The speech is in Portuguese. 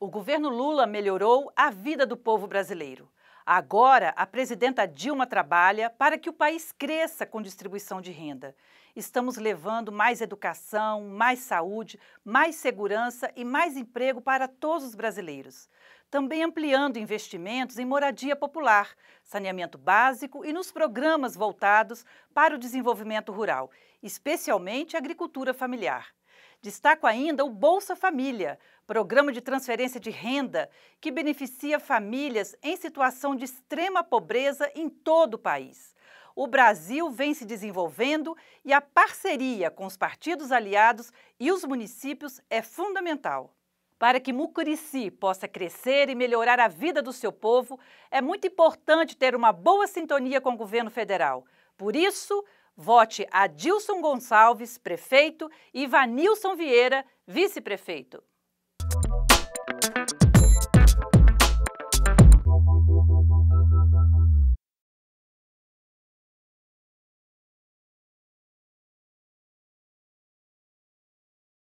O governo Lula melhorou a vida do povo brasileiro. Agora, a presidenta Dilma trabalha para que o país cresça com distribuição de renda. Estamos levando mais educação, mais saúde, mais segurança e mais emprego para todos os brasileiros. Também ampliando investimentos em moradia popular, saneamento básico e nos programas voltados para o desenvolvimento rural, especialmente a agricultura familiar. Destaco ainda o Bolsa Família, programa de transferência de renda que beneficia famílias em situação de extrema pobreza em todo o país. O Brasil vem se desenvolvendo e a parceria com os partidos aliados e os municípios é fundamental. Para que Mucurici possa crescer e melhorar a vida do seu povo, é muito importante ter uma boa sintonia com o governo federal. Por isso, Vote Adilson Gonçalves, prefeito, e Vanilson Vieira, vice-prefeito.